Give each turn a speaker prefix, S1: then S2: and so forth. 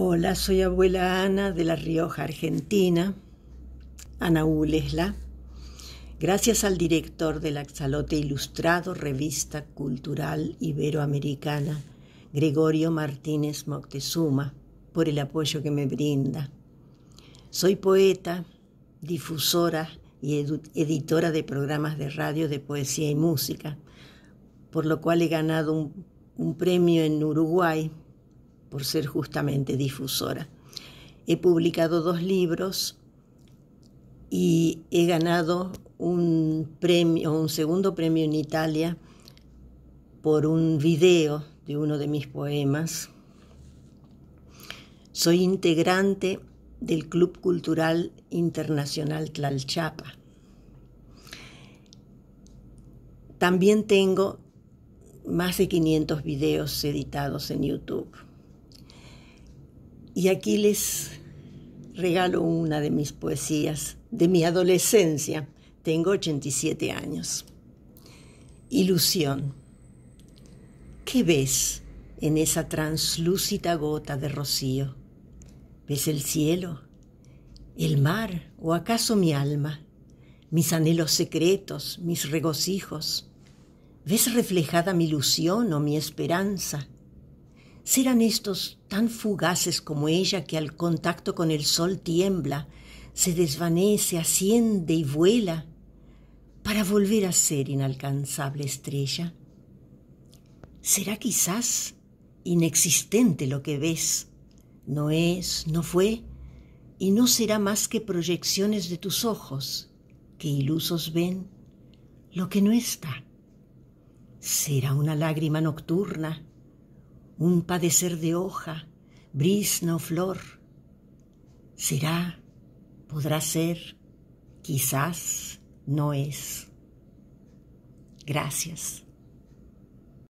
S1: Hola, soy abuela Ana de La Rioja, Argentina, Ana Gracias al director del Axalote Ilustrado, revista cultural iberoamericana, Gregorio Martínez Moctezuma, por el apoyo que me brinda. Soy poeta, difusora y editora de programas de radio de poesía y música, por lo cual he ganado un, un premio en Uruguay por ser justamente difusora. He publicado dos libros y he ganado un premio, un segundo premio en Italia por un video de uno de mis poemas. Soy integrante del Club Cultural Internacional Tlalchapa. También tengo más de 500 videos editados en YouTube. Y aquí les regalo una de mis poesías de mi adolescencia. Tengo 87 años. Ilusión. ¿Qué ves en esa translúcida gota de rocío? ¿Ves el cielo? ¿El mar? ¿O acaso mi alma? ¿Mis anhelos secretos? ¿Mis regocijos? ¿Ves reflejada mi ilusión o mi esperanza? serán estos tan fugaces como ella que al contacto con el sol tiembla, se desvanece, asciende y vuela, para volver a ser inalcanzable estrella? ¿Será quizás inexistente lo que ves? No es, no fue, y no será más que proyecciones de tus ojos, que ilusos ven lo que no está. Será una lágrima nocturna, un padecer de hoja, brisna flor. Será, podrá ser, quizás no es. Gracias.